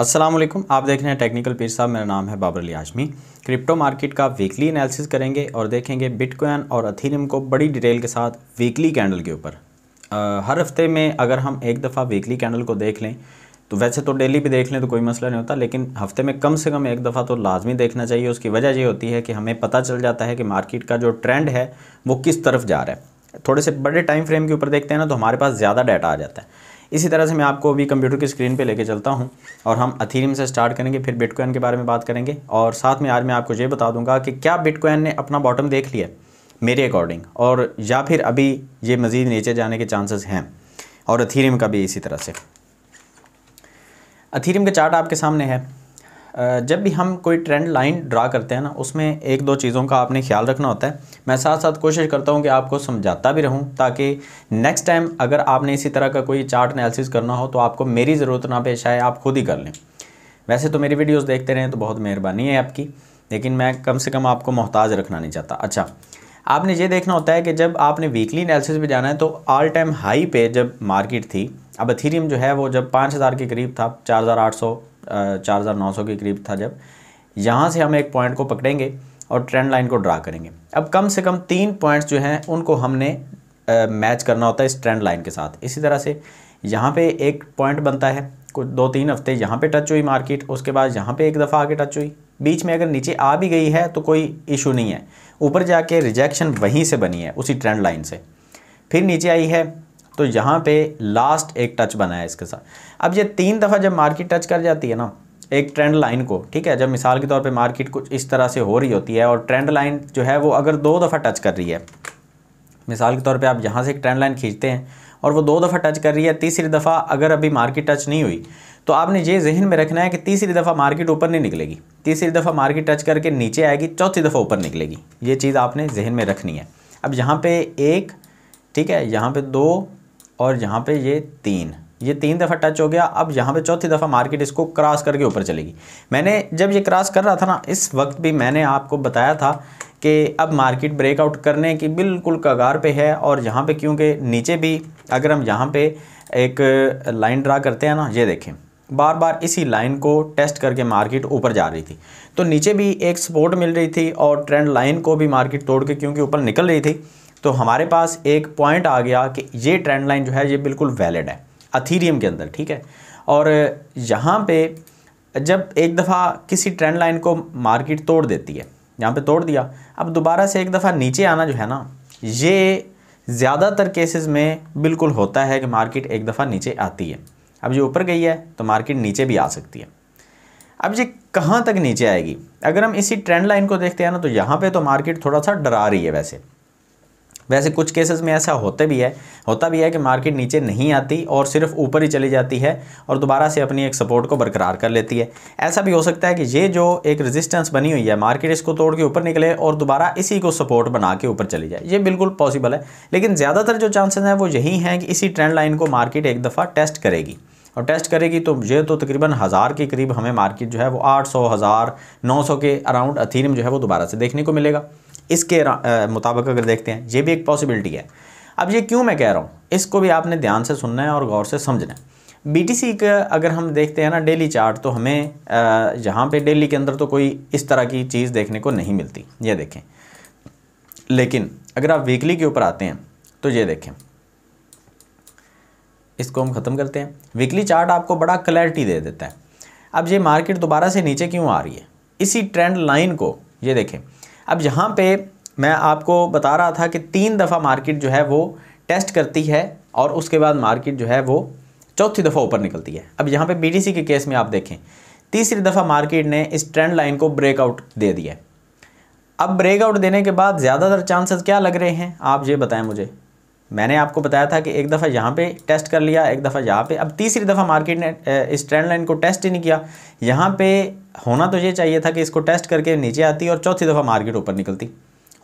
अस्सलाम वालेकुम आप देख रहे हैं टेक्निकल पीर साहब मेरा नाम है बाबर अली आजमी क्रिप्टो मार्केट का वीकली एनालिसिस करेंगे और देखेंगे बिटकॉइन और अथीरियम को बड़ी डिटेल के साथ वीकली कैंडल के ऊपर हर हफ्ते में अगर हम एक दफ़ा वीकली कैंडल को देख लें तो वैसे तो डेली भी देख लें तो कोई मसला नहीं होता लेकिन हफ्ते में कम से कम एक दफ़ा तो लाजमी देखना चाहिए उसकी वजह ये होती है कि हमें पता चल जाता है कि मार्केट का जो ट्रेंड है वो किस तरफ जा रहा है थोड़े से बड़े टाइम फ्रेम के ऊपर देखते हैं ना तो हमारे पास ज़्यादा डाटा आ जाता है इसी तरह से मैं आपको अभी कंप्यूटर की स्क्रीन पे लेके चलता हूँ और हम अथीरियम से स्टार्ट करेंगे फिर बिटकॉइन के बारे में बात करेंगे और साथ में आज मैं आपको ये बता दूंगा कि क्या बिटकॉइन ने अपना बॉटम देख लिया मेरे अकॉर्डिंग और या फिर अभी ये मज़ीद नीचे जाने के चांसेस हैं और अथीरियम का भी इसी तरह से अथीरियम का चार्ट आपके सामने है जब भी हम कोई ट्रेंड लाइन ड्रा करते हैं ना उसमें एक दो चीज़ों का आपने ख्याल रखना होता है मैं साथ साथ कोशिश करता हूँ कि आपको समझाता भी रहूँ ताकि नेक्स्ट टाइम अगर आपने इसी तरह का कोई चार्ट एनालिसिस करना हो तो आपको मेरी ज़रूरत ना पेश आए आप खुद ही कर लें वैसे तो मेरी वीडियोज़ देखते रहें तो बहुत मेहरबानी है आपकी लेकिन मैं कम से कम आपको मोहताज रखना नहीं चाहता अच्छा आपने ये देखना होता है कि जब आपने वीकली एनालिसिस पे जाना है तो ऑल टाइम हाई पे जब मार्केट थी अब अथीरियम जो है वो जब पाँच हज़ार के करीब था चार हज़ार आठ सौ चार हज़ार नौ सौ के करीब था जब यहाँ से हम एक पॉइंट को पकड़ेंगे और ट्रेंड लाइन को ड्रा करेंगे अब कम से कम तीन पॉइंट्स जो हैं उनको हमने मैच करना होता है इस ट्रेंड लाइन के साथ इसी तरह से यहाँ पे एक पॉइंट बनता है कुछ दो तीन हफ्ते यहाँ पे टच हुई मार्केट उसके बाद यहाँ पे एक दफ़ा आके टच हुई बीच में अगर नीचे आ भी गई है तो कोई इशू नहीं है ऊपर जाके रिजेक्शन वहीं से बनी है उसी ट्रेंड लाइन से फिर नीचे आई है तो यहाँ पे लास्ट एक टच बना है इसके साथ अब ये तीन दफ़ा जब मार्केट टच कर जाती है ना एक ट्रेंड लाइन को ठीक है जब मिसाल के तौर पे मार्केट कुछ इस तरह से हो रही होती है और ट्रेंड लाइन जो है वो अगर दो दफ़ा टच कर रही है मिसाल के तौर पर आप यहाँ से एक ट्रेंड लाइन खींचते हैं और वो दो दफ़ा टच कर रही है तीसरी दफ़ा अगर अभी मार्केट टच नहीं हुई तो आपने ये जहन में रखना है कि तीसरी दफ़ा मार्केट ऊपर नहीं निकलेगी तीसरी दफ़ा मार्केट टच करके नीचे आएगी चौथी दफ़ा ऊपर निकलेगी ये चीज़ आपने जहन में रखनी है अब यहाँ पर एक ठीक है यहाँ पर दो और यहाँ पे ये तीन ये तीन दफ़ा टच हो गया अब यहाँ पे चौथी दफ़ा मार्केट इसको क्रॉस करके ऊपर चलेगी मैंने जब ये क्रॉस कर रहा था ना इस वक्त भी मैंने आपको बताया था कि अब मार्केट ब्रेकआउट करने की बिल्कुल कगार पे है और यहाँ पे क्योंकि नीचे भी अगर हम यहाँ पे एक लाइन ड्रा करते हैं ना ये देखें बार बार इसी लाइन को टेस्ट करके मार्केट ऊपर जा रही थी तो नीचे भी एक सपोर्ट मिल रही थी और ट्रेंड लाइन को भी मार्केट तोड़ के क्योंकि ऊपर निकल रही थी तो हमारे पास एक पॉइंट आ गया कि ये ट्रेंड लाइन जो है ये बिल्कुल वैलिड है अथीरियम के अंदर ठीक है और यहाँ पे जब एक दफ़ा किसी ट्रेंड लाइन को मार्केट तोड़ देती है यहाँ पे तोड़ दिया अब दोबारा से एक दफ़ा नीचे आना जो है ना ये ज़्यादातर केसेस में बिल्कुल होता है कि मार्केट एक दफ़ा नीचे आती है अब ये ऊपर गई है तो मार्केट नीचे भी आ सकती है अब ये कहाँ तक नीचे आएगी अगर हम इसी ट्रेंड लाइन को देखते हैं ना तो यहाँ पे तो मार्केट थोड़ा सा डरा रही है वैसे वैसे कुछ केसेस में ऐसा होते भी है होता भी है कि मार्केट नीचे नहीं आती और सिर्फ ऊपर ही चली जाती है और दोबारा से अपनी एक सपोर्ट को बरकरार कर लेती है ऐसा भी हो सकता है कि ये जो एक रेजिस्टेंस बनी हुई है मार्केट इसको तोड़ के ऊपर निकले और दोबारा इसी को सपोर्ट बना के ऊपर चली जाए ये बिल्कुल पॉसिबल है लेकिन ज़्यादातर जो चांसेज हैं वो यही हैं कि इसी ट्रेंड लाइन को मार्केट एक दफ़ा टेस्ट करेगी और टेस्ट करेगी तो ये तो तकरीबन हज़ार के करीब हमें मार्केट जो है वो आठ सौ हज़ार नौ सौ के अराउंड अथीनम जो है वो दोबारा से देखने को मिलेगा इसके मुताबिक अगर देखते हैं ये भी एक पॉसिबिलिटी है अब ये क्यों मैं कह रहा हूँ इसको भी आपने ध्यान से सुनना है और गौर से समझना है बीटीसी का अगर हम देखते हैं ना डेली चार्ट तो हमें यहाँ पे डेली के अंदर तो कोई इस तरह की चीज़ देखने को नहीं मिलती ये देखें लेकिन अगर आप वीकली के ऊपर आते हैं तो ये देखें इसको हम ख़त्म करते हैं वीकली चार्ट आपको बड़ा क्लैरिटी दे देता है अब ये मार्केट दोबारा से नीचे क्यों आ रही है इसी ट्रेंड लाइन को ये देखें अब यहाँ पे मैं आपको बता रहा था कि तीन दफ़ा मार्केट जो है वो टेस्ट करती है और उसके बाद मार्केट जो है वो चौथी दफ़ा ऊपर निकलती है अब यहाँ पे बी के केस में आप देखें तीसरी दफ़ा मार्केट ने इस ट्रेंड लाइन को ब्रेकआउट दे दिया अब ब्रेकआउट देने के बाद ज़्यादातर चांसेस क्या लग रहे हैं आप ये बताएं मुझे मैंने आपको बताया था कि एक दफ़ा यहाँ पे टेस्ट कर लिया एक दफ़ा यहाँ पे अब तीसरी दफ़ा मार्केट ने इस ट्रेंड लाइन को टेस्ट ही नहीं किया यहाँ पे होना तो ये चाहिए था कि इसको टेस्ट करके नीचे आती और चौथी दफ़ा मार्केट ऊपर निकलती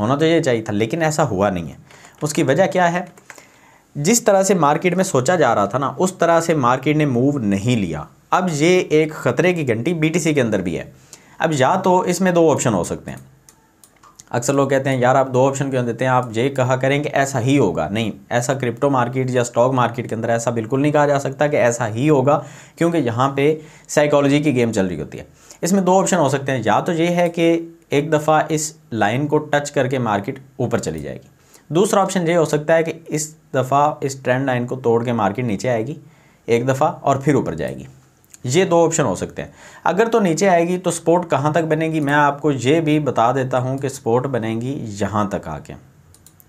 होना तो ये चाहिए था लेकिन ऐसा हुआ नहीं है उसकी वजह क्या है जिस तरह से मार्केट में सोचा जा रहा था ना उस तरह से मार्केट ने मूव नहीं लिया अब ये एक ख़तरे की घंटी बी के अंदर भी है अब या तो इसमें दो ऑप्शन हो सकते हैं अक्सर लोग कहते हैं यार आप दो ऑप्शन क्यों देते हैं आप ये कहा करें कि ऐसा ही होगा नहीं ऐसा क्रिप्टो मार्केट या स्टॉक मार्केट के अंदर ऐसा बिल्कुल नहीं कहा जा सकता कि ऐसा ही होगा क्योंकि यहाँ पे साइकोलॉजी की गेम चल रही होती है इसमें दो ऑप्शन हो सकते हैं या तो ये है कि एक दफ़ा इस लाइन को टच करके मार्केट ऊपर चली जाएगी दूसरा ऑप्शन ये हो सकता है कि इस दफ़ा इस ट्रेंड लाइन को तोड़ के मार्केट नीचे आएगी एक दफ़ा और फिर ऊपर जाएगी ये दो ऑप्शन हो सकते हैं अगर तो नीचे आएगी तो स्पोर्ट कहाँ तक बनेगी मैं आपको ये भी बता देता हूँ कि स्पोर्ट बनेगी यहाँ तक आके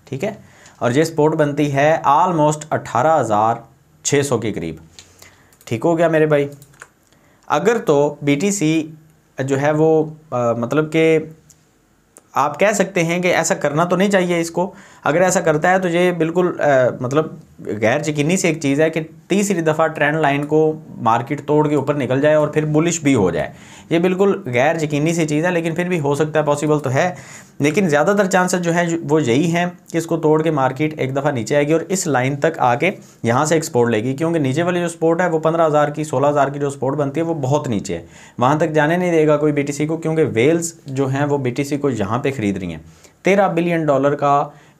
ठीक है और ये स्पोर्ट बनती है आलमोस्ट अट्ठारह हज़ार छः सौ के करीब ठीक हो गया मेरे भाई अगर तो बीटीसी जो है वो आ, मतलब कि आप कह सकते हैं कि ऐसा करना तो नहीं चाहिए इसको अगर ऐसा करता है तो ये बिल्कुल आ, मतलब गैर यकीनी से एक चीज़ है कि तीसरी दफ़ा ट्रेंड लाइन को मार्केट तोड़ के ऊपर निकल जाए और फिर बुलिश भी हो जाए ये बिल्कुल गैर यकीनी सी चीज़ है लेकिन फिर भी हो सकता है पॉसिबल तो है लेकिन ज़्यादातर चांसेस जो है वो यही हैं कि इसको तोड़ के मार्केट एक दफ़ा नीचे आएगी और इस लाइन तक आके यहाँ से एक्सपोर्ट लेगी क्योंकि नीचे वाली जो स्पोर्ट है वो पंद्रह हज़ार की सोलह हज़ार की जो स्पोर्ट बनती है वो बहुत नीचे है वहाँ तक जाने नहीं देगा कोई बी को क्योंकि वेल्स जो हैं वो बी को यहाँ पर ख़रीद रही हैं तेरह बिलियन डॉलर का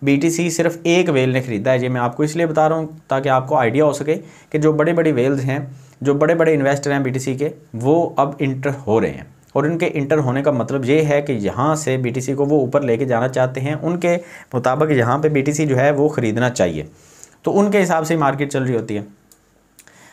बी सिर्फ एक वेल ने ख़रीदा है ये मैं आपको इसलिए बता रहा हूँ ताकि आपको आइडिया हो सके कि जो बड़े बड़े वेल्स हैं जो बड़े बड़े इन्वेस्टर हैं बी के वो अब इंटर हो रहे हैं और इनके इंटर होने का मतलब ये है कि यहाँ से बी को वो ऊपर लेके जाना चाहते हैं उनके मुताबिक यहाँ पर बी जो है वो ख़रीदना चाहिए तो उनके हिसाब से मार्केट चल रही होती है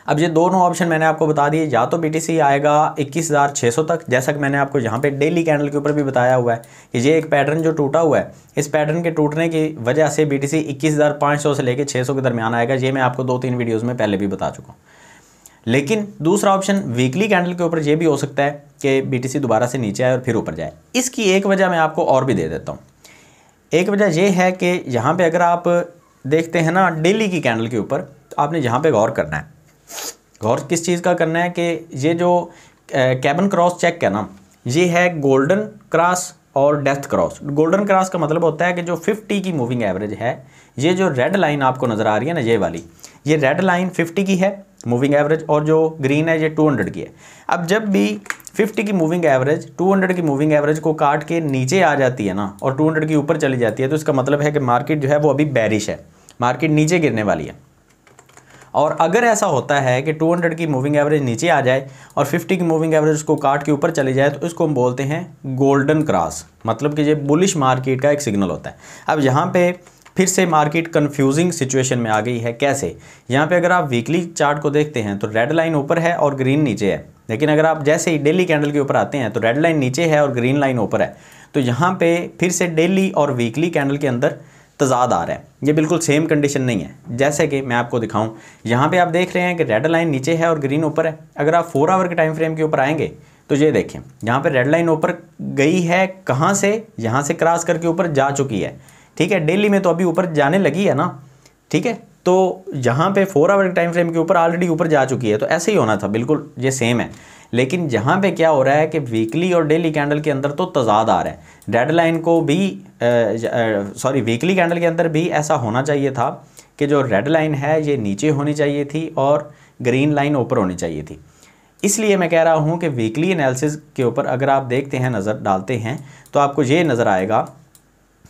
अब ये दोनों ऑप्शन मैंने आपको बता दिए या तो बी आएगा इक्कीस तक जैसा कि मैंने आपको यहाँ पे डेली कैंडल के ऊपर भी बताया हुआ है कि ये एक पैटर्न जो टूटा हुआ है इस पैटर्न के टूटने की वजह से बीटीसी 21,500 से लेकर छः के दरमियान आएगा ये मैं आपको दो तीन वीडियोज़ में पहले भी बता चुका हूँ लेकिन दूसरा ऑप्शन वीकली कैंडल के ऊपर ये भी हो सकता है कि बीटीसी दोबारा से नीचे आए और फिर ऊपर जाए इसकी एक वजह मैं आपको और भी दे देता हूँ एक वजह यह है कि यहाँ पे अगर आप देखते हैं ना डेली की कैंडल के ऊपर तो आपने यहाँ पे गौर करना है गौर किस चीज़ का करना है कि ये जो कैबन क्रॉस चेक है ना ये है गोल्डन क्रॉस और डेथ क्रॉस गोल्डन क्रॉस का मतलब होता है कि जो 50 की मूविंग एवरेज है ये जो रेड लाइन आपको नज़र आ रही है ना ये वाली ये रेड लाइन 50 की है मूविंग एवरेज और जो ग्रीन है ये 200 की है अब जब भी 50 की मूविंग एवरेज 200 की मूविंग एवरेज को काट के नीचे आ जाती है ना और 200 की ऊपर चली जाती है तो इसका मतलब है कि मार्केट जो है वो अभी बैरिश है मार्केट नीचे गिरने वाली है और अगर ऐसा होता है कि 200 की मूविंग एवरेज नीचे आ जाए और 50 की मूविंग एवरेज उसको काट के ऊपर चली जाए तो इसको हम बोलते हैं गोल्डन क्रॉस मतलब कि ये बुलिश मार्केट का एक सिग्नल होता है अब यहाँ पे फिर से मार्केट कंफ्यूजिंग सिचुएशन में आ गई है कैसे यहाँ पे अगर आप वीकली चार्ट को देखते हैं तो रेड लाइन ऊपर है और ग्रीन नीचे है लेकिन अगर आप जैसे ही डेली कैंडल के ऊपर आते हैं तो रेड लाइन नीचे है और ग्रीन लाइन ऊपर है तो यहाँ पे फिर से डेली और वीकली कैंडल के अंदर तजाद आ रहा है ये बिल्कुल सेम कंडीशन नहीं है जैसे कि मैं आपको दिखाऊं यहाँ पे आप देख रहे हैं कि रेड लाइन नीचे है और ग्रीन ऊपर है अगर आप फोर आवर के टाइम फ्रेम के ऊपर आएंगे तो ये देखें यहाँ पे रेड लाइन ऊपर गई है कहाँ से यहाँ से क्रॉस करके ऊपर जा चुकी है ठीक है डेली में तो अभी ऊपर जाने लगी है ना ठीक है तो यहाँ पर फोर आवर के टाइम फ्रेम के ऊपर ऑलरेडी ऊपर जा चुकी है तो ऐसे ही होना था बिल्कुल ये सेम है लेकिन जहाँ पे क्या हो रहा है कि वीकली और डेली कैंडल के अंदर तो तजाद आ रहा है रेड लाइन को भी सॉरी वीकली कैंडल के अंदर भी ऐसा होना चाहिए था कि जो रेड लाइन है ये नीचे होनी चाहिए थी और ग्रीन लाइन ऊपर होनी चाहिए थी इसलिए मैं कह रहा हूँ कि वीकली एनालिसिस के ऊपर अगर आप देखते हैं नज़र डालते हैं तो आपको ये नज़र आएगा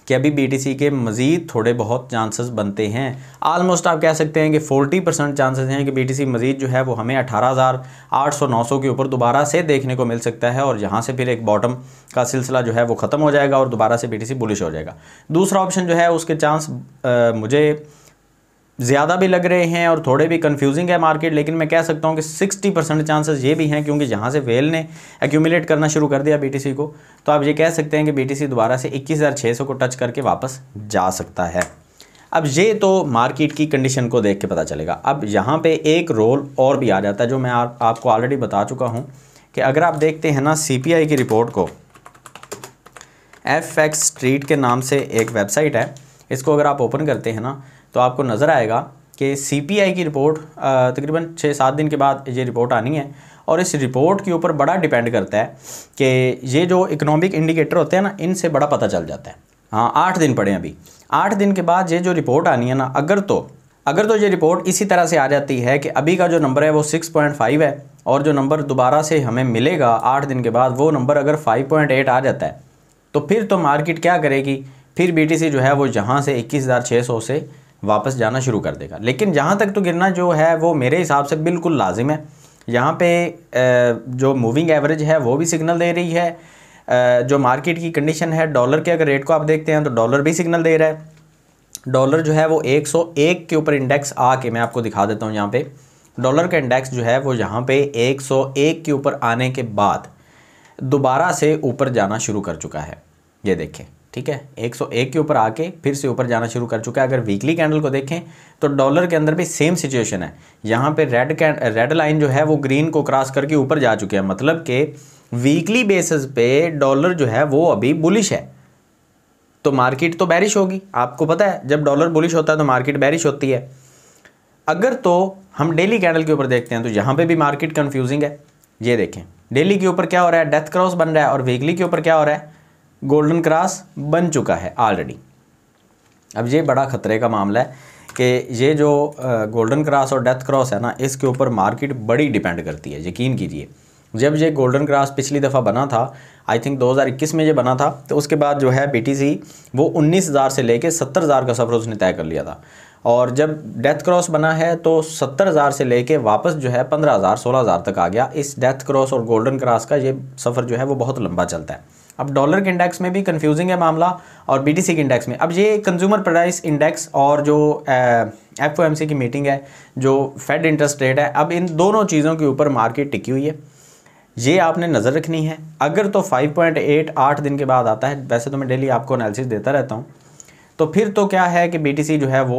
कि अभी बी के मज़ीद थोड़े बहुत चांसेस बनते हैं आलमोस्ट आप कह सकते हैं कि 40 परसेंट चांसेस हैं कि बीटीसी मज़ीद जो है वो हमें 18,800 900 के ऊपर दोबारा से देखने को मिल सकता है और यहाँ से फिर एक बॉटम का सिलसिला जो है वो ख़त्म हो जाएगा और दोबारा से बी बुलिश हो जाएगा दूसरा ऑप्शन जो है उसके चांस आ, मुझे ज़्यादा भी लग रहे हैं और थोड़े भी कंफ्यूजिंग है मार्केट लेकिन मैं कह सकता हूँ कि 60 परसेंट चांसेस ये भी हैं क्योंकि जहाँ से वेल ने एक्यूमुलेट करना शुरू कर दिया बीटीसी को तो आप ये कह सकते हैं कि बीटीसी दोबारा से 21,600 को टच करके वापस जा सकता है अब ये तो मार्केट की कंडीशन को देख के पता चलेगा अब यहाँ पर एक रोल और भी आ जाता है जो मैं आप, आपको ऑलरेडी बता चुका हूँ कि अगर आप देखते हैं ना सी की रिपोर्ट को एफ स्ट्रीट के नाम से एक वेबसाइट है इसको अगर आप ओपन करते हैं ना तो आपको नज़र आएगा कि सी की रिपोर्ट तकरीबन छः सात दिन के बाद ये रिपोर्ट आनी है और इस रिपोर्ट के ऊपर बड़ा डिपेंड करता है कि ये जो इकोनॉमिक इंडिकेटर होते हैं ना इनसे बड़ा पता चल जाता है हाँ आठ दिन पड़े अभी आठ दिन के बाद ये जो रिपोर्ट आनी है ना अगर तो अगर तो ये रिपोर्ट इसी तरह से आ जाती है कि अभी का जो नंबर है वो सिक्स पॉइंट फाइव है और जो नंबर दोबारा से हमें मिलेगा आठ दिन के बाद वो नंबर अगर फाइव पॉइंट एट आ जाता है तो फिर तो मार्केट क्या करेगी फिर बी जो है वो यहाँ से इक्कीस हज़ार छः सौ से वापस जाना शुरू कर देगा लेकिन जहाँ तक तो गिरना जो है वो मेरे हिसाब से बिल्कुल लाजिम है यहाँ पे जो मूविंग एवरेज है वो भी सिग्नल दे रही है जो मार्केट की कंडीशन है डॉलर के अगर रेट को आप देखते हैं तो डॉलर भी सिग्नल दे रहा है डॉलर जो है वो 101 के ऊपर इंडेक्स आके मैं आपको दिखा देता हूँ यहाँ पे डॉलर का इंडेक्स जो है वो यहाँ पे 101 के ऊपर आने के बाद दोबारा से ऊपर जाना शुरू कर चुका है ये देखें ठीक है 101 के ऊपर आके फिर से ऊपर जाना शुरू कर चुका है अगर वीकली कैंडल को देखें तो डॉलर के अंदर भी सेम सिचुएशन है यहाँ पे रेड रेड लाइन जो है वो ग्रीन को क्रॉस करके ऊपर जा चुके हैं मतलब कि वीकली बेसिस पे डॉलर जो है वो अभी बुलिश है तो मार्केट तो बैरिश होगी आपको पता है जब डॉलर बुलिश होता है तो मार्केट बैरिश होती है अगर तो हम डेली कैंडल के ऊपर देखते हैं तो यहाँ पर भी मार्केट कन्फ्यूजिंग है ये देखें डेली के ऊपर क्या हो रहा है डेथ क्रॉस बन रहा है और वीकली के ऊपर क्या हो रहा है गोल्डन क्रॉस बन चुका है ऑलरेडी अब ये बड़ा ख़तरे का मामला है कि ये जो गोल्डन क्रॉस और डेथ क्रॉस है ना इसके ऊपर मार्केट बड़ी डिपेंड करती है यकीन कीजिए जब ये गोल्डन क्रॉस पिछली दफ़ा बना था आई थिंक 2021 में ये बना था तो उसके बाद जो है बीटीसी वो 19,000 से लेके 70,000 का सफ़र उसने तय कर लिया था और जब डेथ क्रॉस बना है तो 70,000 से लेके वापस जो है 15,000 16,000 तक आ गया इस डेथ क्रॉस और गोल्डन क्रॉस का ये सफ़र जो है वो बहुत लंबा चलता है अब डॉलर के इंडेक्स में भी कंफ्यूजिंग है मामला और बीटीसी के इंडेक्स में अब ये कंज्यूमर प्राइस इंडेक्स और जो एफ की मीटिंग है जो फेड इंटरेस्ट रेट है अब इन दोनों चीज़ों के ऊपर मार्केट टिकी हुई है ये आपने नज़र रखनी है अगर तो 5.88 दिन के बाद आता है वैसे तो मैं डेली आपको एनालिसिस देता रहता हूँ तो फिर तो क्या है कि बी जो है वो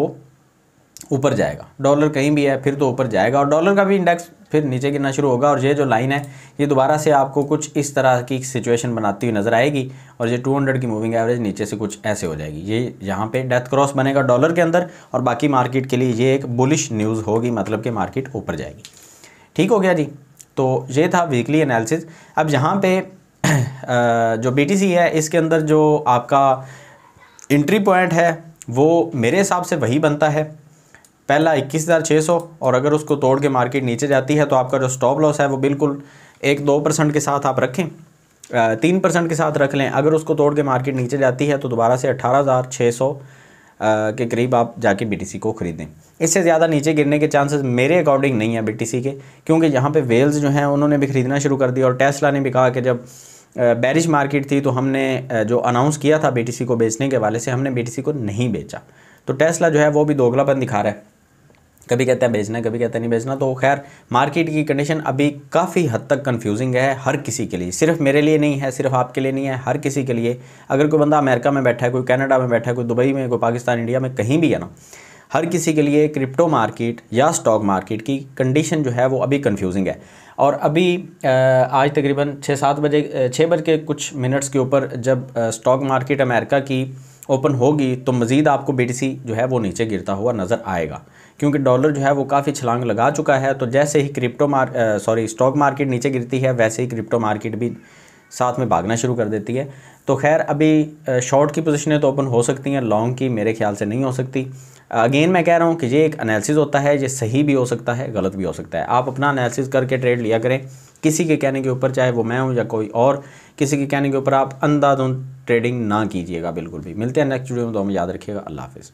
ऊपर जाएगा डॉलर कहीं भी है फिर तो ऊपर जाएगा और डॉलर का भी इंडेक्स फिर नीचे गिरना शुरू होगा और ये जो लाइन है ये दोबारा से आपको कुछ इस तरह की सिचुएशन बनाती हुई नज़र आएगी और ये 200 की मूविंग एवरेज नीचे से कुछ ऐसे हो जाएगी ये यहाँ पे डेथ क्रॉस बनेगा डॉलर के अंदर और बाकी मार्केट के लिए ये एक बुलिश न्यूज़ होगी मतलब कि मार्केट ऊपर जाएगी ठीक हो गया जी तो ये था वीकली एनालिसिस अब यहाँ पर जो बी है इसके अंदर जो आपका एंट्री पॉइंट है वो मेरे हिसाब से वही बनता है पहला 21,600 और अगर उसको तोड़ के मार्केट नीचे जाती है तो आपका जो स्टॉप लॉस है वो बिल्कुल एक दो परसेंट के साथ आप रखें तीन परसेंट के साथ रख लें अगर उसको तोड़ के मार्केट नीचे जाती है तो दोबारा से अट्ठारह हज़ार छः सौ के करीब आप जाके बीटीसी को ख़रीदें इससे ज़्यादा नीचे गिरने के चांसेस मेरे अकॉर्डिंग नहीं है सी के क्योंकि यहाँ पर वेल्स जो हैं उन्होंने भी ख़रीदना शुरू कर दिया और टेस्ला ने भी कहा कि जब बैरिश मार्केट थी तो हमने जो अनाउंस किया था सी को बेचने के वाले से हमने सी को नहीं बेचा तो टेस्ला जो है वो भी दोगलापन दिखा रहा है कभी कहता है बेचना कभी कहता है नहीं बेचना तो खैर मार्केट की कंडीशन अभी काफ़ी हद तक कंफ्यूजिंग है हर किसी के लिए सिर्फ मेरे लिए नहीं है सिर्फ आपके लिए नहीं है हर किसी के लिए अगर कोई बंदा अमेरिका में बैठा है कोई कनाडा में बैठा है कोई दुबई में कोई पाकिस्तान इंडिया में कहीं भी है ना हर किसी के लिए क्रिप्टो मार्केट या स्टॉक मार्केट की कंडीशन जो है वो अभी कन्फ्यूजिंग है और अभी आज तकरीबन छः सात बजे छः बज के कुछ मिनट्स के ऊपर जब स्टॉक मार्केट अमेरिका की ओपन होगी तो मज़ीद आपको बी जो है वो नीचे गिरता हुआ नज़र आएगा क्योंकि डॉलर जो है वो काफ़ी छलांग लगा चुका है तो जैसे ही क्रिप्टो मार सॉरी स्टॉक मार्केट नीचे गिरती है वैसे ही क्रिप्टो मार्केट भी साथ में भागना शुरू कर देती है तो खैर अभी शॉर्ट की पोजिशनें तो ओपन हो सकती हैं लॉन्ग की मेरे ख्याल से नहीं हो सकती अगेन मैं कह रहा हूँ कि ये एक एनालिसिस होता है ये सही भी हो सकता है गलत भी हो सकता है आप अपना अनैलिसिस करके ट्रेड लिया करें किसी के कहने के ऊपर चाहे वो मैं हूँ या कोई और किसी के कहने के ऊपर आप अंदाधुंद ट्रेडिंग ना कीजिएगा बिल्कुल भी मिलते हैं नेक्स्ट वीडियो में तो हमें याद रखिएगा अल्लाह हाफिज़